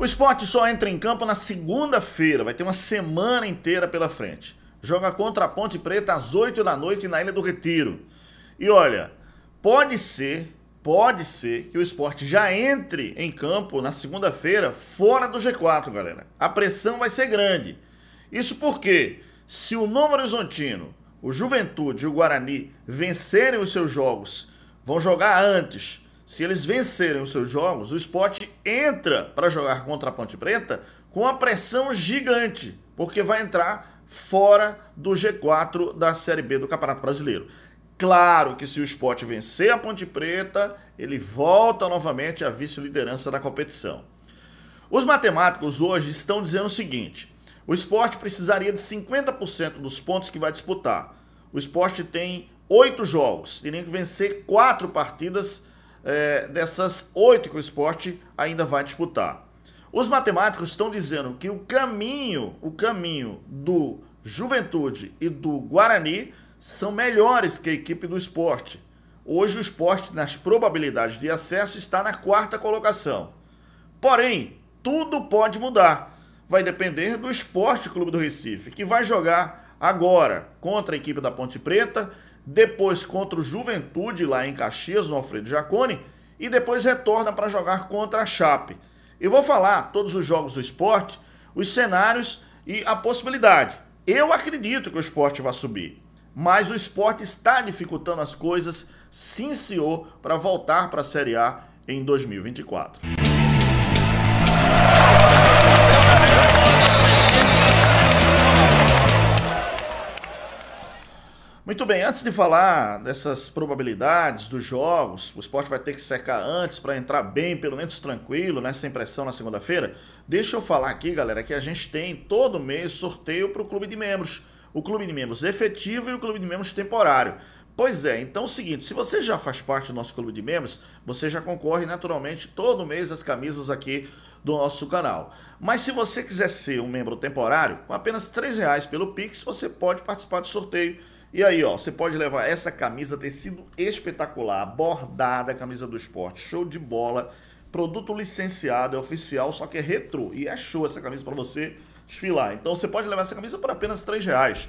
O esporte só entra em campo na segunda-feira, vai ter uma semana inteira pela frente. Joga contra a Ponte Preta às 8 da noite na Ilha do Retiro. E olha, pode ser, pode ser que o esporte já entre em campo na segunda-feira fora do G4, galera. A pressão vai ser grande. Isso porque se o Novo Horizontino, o Juventude e o Guarani vencerem os seus jogos, vão jogar antes se eles vencerem os seus jogos, o esporte entra para jogar contra a Ponte Preta com a pressão gigante, porque vai entrar fora do G4 da Série B do Campeonato Brasileiro. Claro que se o esporte vencer a Ponte Preta, ele volta novamente à vice-liderança da competição. Os matemáticos hoje estão dizendo o seguinte: o esporte precisaria de 50% dos pontos que vai disputar. O esporte tem oito jogos, teria que vencer quatro partidas é, dessas oito que o esporte ainda vai disputar. Os matemáticos estão dizendo que o caminho, o caminho do Juventude e do Guarani são melhores que a equipe do esporte. Hoje o esporte, nas probabilidades de acesso, está na quarta colocação. Porém, tudo pode mudar. Vai depender do Esporte Clube do Recife, que vai jogar agora contra a equipe da Ponte Preta depois contra o Juventude lá em Caxias, no Alfredo Jacone, e depois retorna para jogar contra a Chape. Eu vou falar todos os jogos do esporte, os cenários e a possibilidade. Eu acredito que o esporte vai subir, mas o esporte está dificultando as coisas, sim senhor, para voltar para a Série A em 2024. bem, antes de falar dessas probabilidades dos jogos, o esporte vai ter que secar antes para entrar bem, pelo menos tranquilo, né, sem pressão na segunda-feira. Deixa eu falar aqui, galera, que a gente tem todo mês sorteio para o clube de membros. O clube de membros efetivo e o clube de membros temporário. Pois é, então é o seguinte, se você já faz parte do nosso clube de membros, você já concorre naturalmente todo mês às camisas aqui do nosso canal. Mas se você quiser ser um membro temporário, com apenas R$ reais pelo Pix, você pode participar do sorteio e aí, ó, você pode levar essa camisa, tecido espetacular, bordada, camisa do esporte, show de bola, produto licenciado, é oficial, só que é retrô e é show essa camisa para você desfilar. Então você pode levar essa camisa por apenas R$ reais.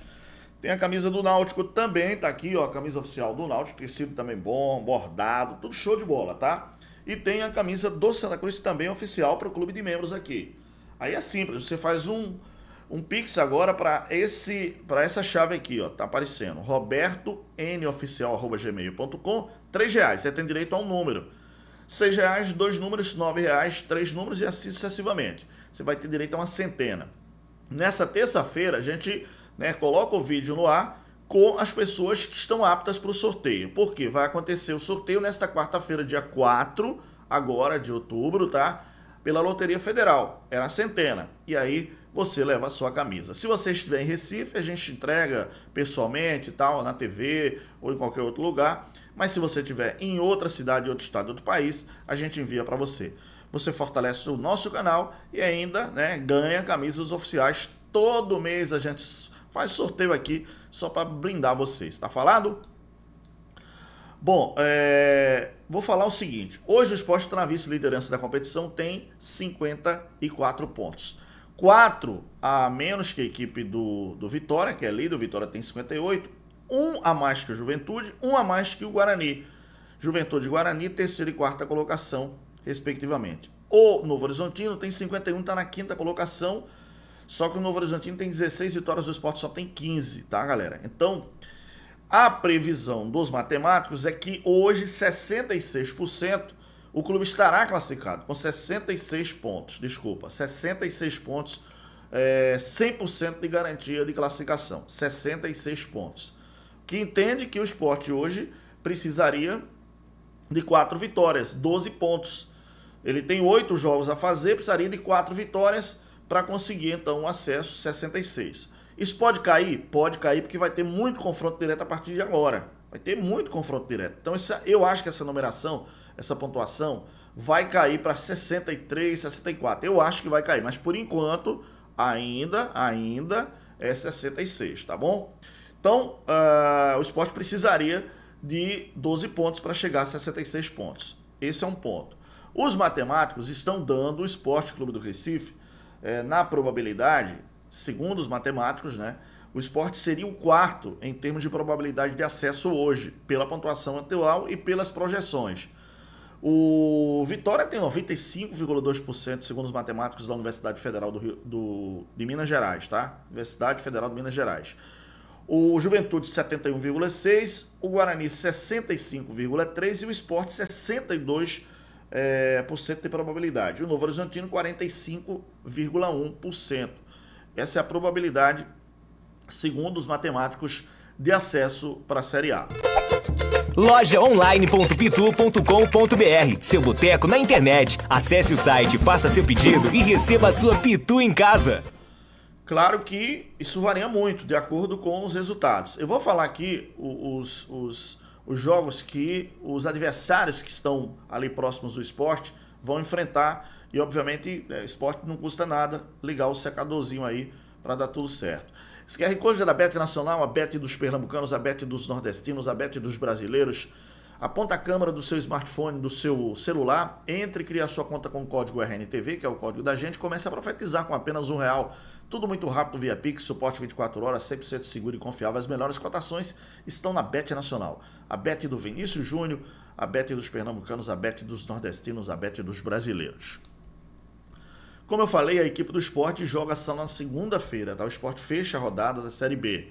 Tem a camisa do Náutico também, tá aqui, ó, a camisa oficial do Náutico, tecido também bom, bordado, tudo show de bola, tá? E tem a camisa do Santa Cruz também oficial para o clube de membros aqui. Aí é simples, você faz um um pix agora para esse para essa chave aqui, ó, tá aparecendo. Roberto N Oficial gmail.com três reais. Você tem direito a um número. seis reais, dois números, nove reais, três números e assim sucessivamente. Você vai ter direito a uma centena. Nessa terça-feira a gente, né, coloca o vídeo no ar com as pessoas que estão aptas para o sorteio. Porque vai acontecer o sorteio nesta quarta-feira, dia 4 agora de outubro, tá? Pela Loteria Federal. É a centena. E aí você leva a sua camisa. Se você estiver em Recife, a gente entrega pessoalmente e tal, na TV ou em qualquer outro lugar. Mas se você estiver em outra cidade, outro estado, do país, a gente envia para você. Você fortalece o nosso canal e ainda né, ganha camisas oficiais. Todo mês a gente faz sorteio aqui só para brindar vocês. Tá falado? Bom, é... vou falar o seguinte. Hoje o Esporte Travis, liderança da competição, tem 54 pontos. 4 a menos que a equipe do, do Vitória, que é líder, o Vitória tem 58, 1 a mais que o Juventude, 1 a mais que o Guarani. Juventude e Guarani, terceira e quarta colocação, respectivamente. O Novo Horizontino tem 51, está na quinta colocação, só que o Novo Horizontino tem 16 vitórias, o esporte só tem 15, tá, galera? Então, a previsão dos matemáticos é que hoje 66% o clube estará classificado com 66 pontos, desculpa, 66 pontos, é, 100% de garantia de classificação, 66 pontos. Que entende que o esporte hoje precisaria de 4 vitórias, 12 pontos. Ele tem 8 jogos a fazer, precisaria de 4 vitórias para conseguir então um acesso 66. Isso pode cair? Pode cair porque vai ter muito confronto direto a partir de agora. Vai ter muito confronto direto. Então essa, eu acho que essa numeração, essa pontuação, vai cair para 63, 64. Eu acho que vai cair, mas por enquanto, ainda, ainda é 66, tá bom? Então, uh, o esporte precisaria de 12 pontos para chegar a 66 pontos. Esse é um ponto. Os matemáticos estão dando o Esporte Clube do Recife, eh, na probabilidade, segundo os matemáticos, né? o esporte seria o quarto em termos de probabilidade de acesso hoje, pela pontuação atual e pelas projeções. O Vitória tem 95,2%, segundo os matemáticos da Universidade Federal do Rio, do, de Minas Gerais, tá? Universidade Federal de Minas Gerais. O Juventude 71,6%, o Guarani 65,3% e o Esporte 62% é, eh, por cento de probabilidade. O Novo Horizontino 45,1%. Essa é a probabilidade segundo os matemáticos de acesso para a Série A. Lojaonline.pitu.com.br Seu boteco na internet. Acesse o site, faça seu pedido e receba a sua Pitu em casa. Claro que isso varia muito de acordo com os resultados. Eu vou falar aqui os, os, os jogos que os adversários que estão ali próximos do esporte vão enfrentar. E obviamente, é, esporte não custa nada ligar o secadorzinho aí para dar tudo certo. Esse QR Code da Bet Nacional, a Bet dos pernambucanos, a Bet dos nordestinos, a Bet dos brasileiros. Aponta a câmera do seu smartphone, do seu celular, entre, cria sua conta com o código RNTV, que é o código da gente, comece a profetizar com apenas um real. Tudo muito rápido via Pix, suporte 24 horas, 100% seguro e confiável. As melhores cotações estão na Bet Nacional. A Bet do Vinícius Júnior, a Bet dos pernambucanos, a Bet dos nordestinos, a Bet dos brasileiros. Como eu falei, a equipe do esporte joga só na segunda-feira, tá? O esporte fecha a rodada da Série B.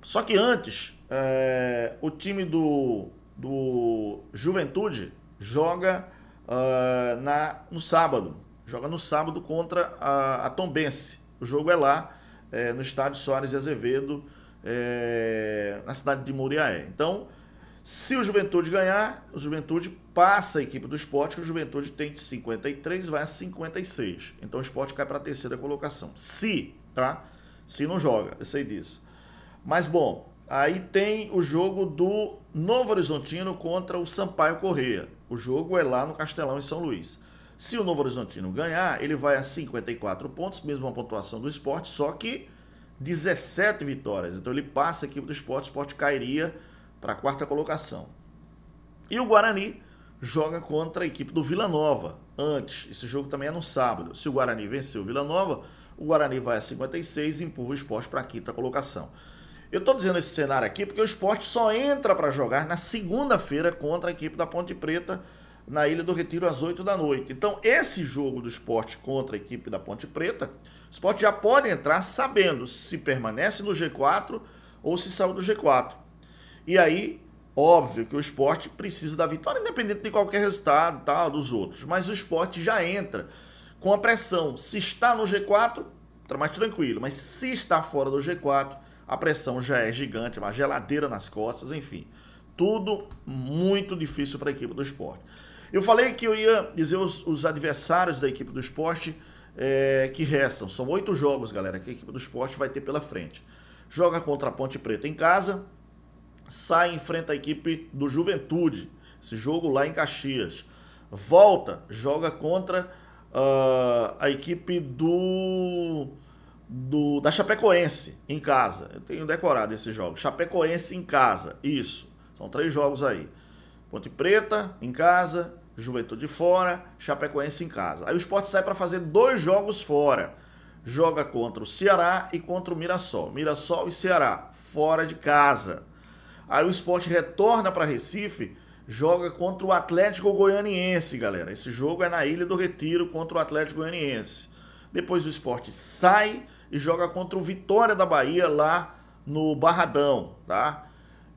Só que antes, é, o time do, do Juventude joga uh, na, no sábado. Joga no sábado contra a, a Tombense. O jogo é lá, é, no estádio Soares de Azevedo, é, na cidade de Muriaé. Então, se o Juventude ganhar, o Juventude passa a equipe do esporte, que o Juventude tem de 53, vai a 56. Então o esporte cai para a terceira colocação. Se, tá? Se não joga, eu sei disso. Mas bom, aí tem o jogo do Novo Horizontino contra o Sampaio Correia. O jogo é lá no Castelão, em São Luís. Se o Novo Horizontino ganhar, ele vai a 54 pontos, mesma pontuação do esporte, só que 17 vitórias. Então ele passa a equipe do esporte, o esporte cairia para a quarta colocação. E o Guarani joga contra a equipe do Vila Nova antes. Esse jogo também é no sábado. Se o Guarani vencer o Vila Nova, o Guarani vai a 56 e empurra o esporte para a quinta colocação. Eu estou dizendo esse cenário aqui porque o esporte só entra para jogar na segunda-feira contra a equipe da Ponte Preta na Ilha do Retiro às 8 da noite. Então, esse jogo do esporte contra a equipe da Ponte Preta, o esporte já pode entrar sabendo se permanece no G4 ou se saiu do G4. E aí, óbvio que o esporte precisa da vitória, independente de qualquer resultado dos outros. Mas o esporte já entra com a pressão. Se está no G4, está mais tranquilo. Mas se está fora do G4, a pressão já é gigante, é uma geladeira nas costas, enfim. Tudo muito difícil para a equipe do esporte. Eu falei que eu ia dizer os, os adversários da equipe do esporte é, que restam. São oito jogos, galera, que a equipe do esporte vai ter pela frente. Joga contra a Ponte Preta em casa, sai e enfrenta a equipe do Juventude. Esse jogo lá em Caxias. Volta, joga contra uh, a equipe do, do da Chapecoense em casa. Eu tenho decorado esse jogo. Chapecoense em casa, isso. São três jogos aí. Ponte Preta em casa, Juventude fora, Chapecoense em casa. Aí o Sport sai para fazer dois jogos fora. Joga contra o Ceará e contra o Mirassol. Mirassol e Ceará, fora de casa. Aí o esporte retorna para Recife, joga contra o Atlético Goianiense, galera. Esse jogo é na Ilha do Retiro contra o Atlético Goianiense. Depois o esporte sai e joga contra o Vitória da Bahia lá no Barradão, tá?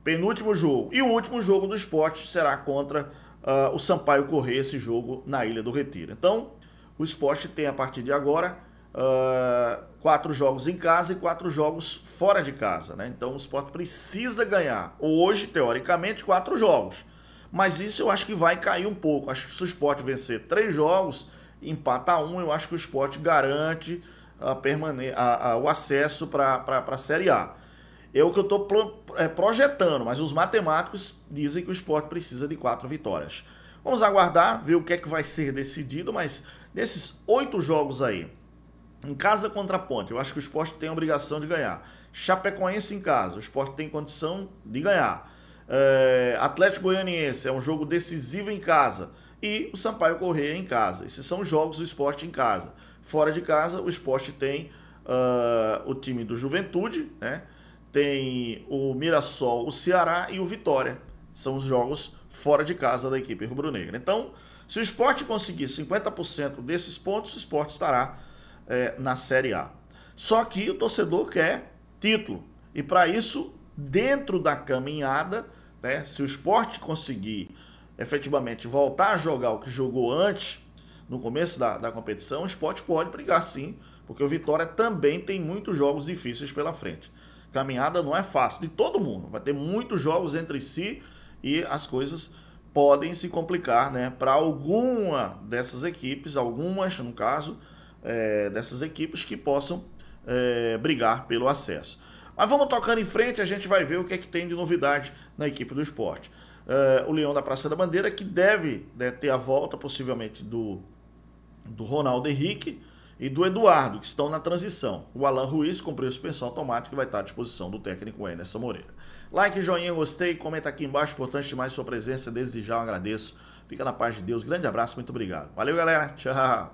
Penúltimo jogo. E o último jogo do esporte será contra uh, o Sampaio Corrêa, esse jogo na Ilha do Retiro. Então, o esporte tem a partir de agora uh, quatro jogos em casa e quatro jogos fora de casa. Né? Então o esporte precisa ganhar, hoje, teoricamente, quatro jogos. Mas isso eu acho que vai cair um pouco. Acho que se o esporte vencer três jogos, empatar um, eu acho que o esporte garante a permane a, a, o acesso para a Série A. É o que eu estou pro, é, projetando, mas os matemáticos dizem que o esporte precisa de quatro vitórias. Vamos aguardar, ver o que é que vai ser decidido, mas desses oito jogos aí, em casa contra a Ponte, eu acho que o esporte tem a obrigação de ganhar. Chapecoense em casa, o esporte tem condição de ganhar. É, Atlético Goianiense é um jogo decisivo em casa. E o Sampaio Correia em casa. Esses são jogos do esporte em casa. Fora de casa, o esporte tem uh, o time do Juventude, né? tem o Mirassol, o Ceará e o Vitória. São os jogos fora de casa da equipe rubro-negra. Então, se o esporte conseguir 50% desses pontos, o esporte estará é, na Série A. Só que o torcedor quer título. E para isso, dentro da caminhada, né, se o esporte conseguir efetivamente voltar a jogar o que jogou antes, no começo da, da competição, o esporte pode brigar sim, porque o Vitória também tem muitos jogos difíceis pela frente. Caminhada não é fácil, de todo mundo. Vai ter muitos jogos entre si e as coisas podem se complicar né, para alguma dessas equipes, algumas no caso, é, dessas equipes que possam é, brigar pelo acesso. Mas vamos tocando em frente, a gente vai ver o que é que tem de novidade na equipe do esporte. É, o Leão da Praça da Bandeira, que deve né, ter a volta, possivelmente, do, do Ronaldo Henrique e do Eduardo, que estão na transição. O Alan Ruiz cumpriu suspensão automática e vai estar à disposição do técnico Enerson Moreira. Like, joinha, gostei, comenta aqui embaixo, importante demais sua presença, desde já eu agradeço. Fica na paz de Deus, grande abraço, muito obrigado. Valeu, galera, tchau!